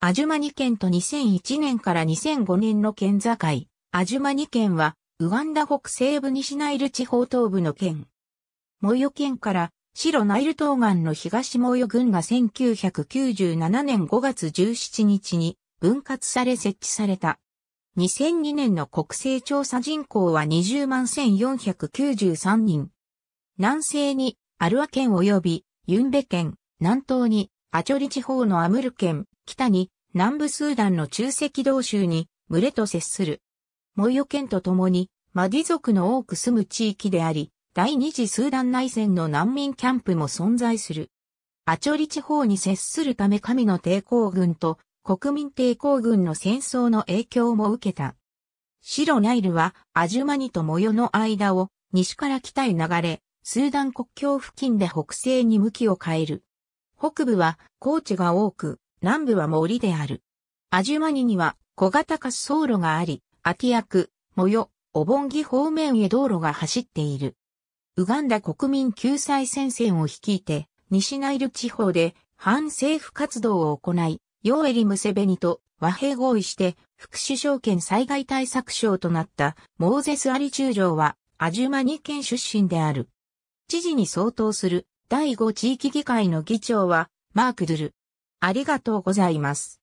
アジュマニ県と2001年から2005年の県境、アジュマニ県は、ウガンダ北西部西ナイル地方東部の県。モヨ県から、白ナイル東岸の東モヨ郡が1997年5月17日に分割され設置された。2002年の国勢調査人口は20万1493人。南西にアルア県及びユンベ県、南東にアチョリ地方のアムル県、北に南部スーダンの中赤道州に群れと接する。モイオ県と共にマディ族の多く住む地域であり、第二次スーダン内戦の難民キャンプも存在する。アチョリ地方に接するため神の抵抗軍と国民抵抗軍の戦争の影響も受けた。白ナイルはアジュマニとモヨの間を西から北へ流れ、スーダン国境付近で北西に向きを変える。北部は高地が多く、南部は森である。アジュマニには小型滑走路があり、アティアク、モヨ、オボンギ方面へ道路が走っている。ウガンダ国民救済戦線を率いて、西ナイル地方で反政府活動を行い、ヨーエリ・ムセベニと和平合意して副首相兼災害対策省となったモーゼス・アリ中将はアジュマニ県出身である。知事に相当する第5地域議会の議長はマーク・ドゥル。ありがとうございます。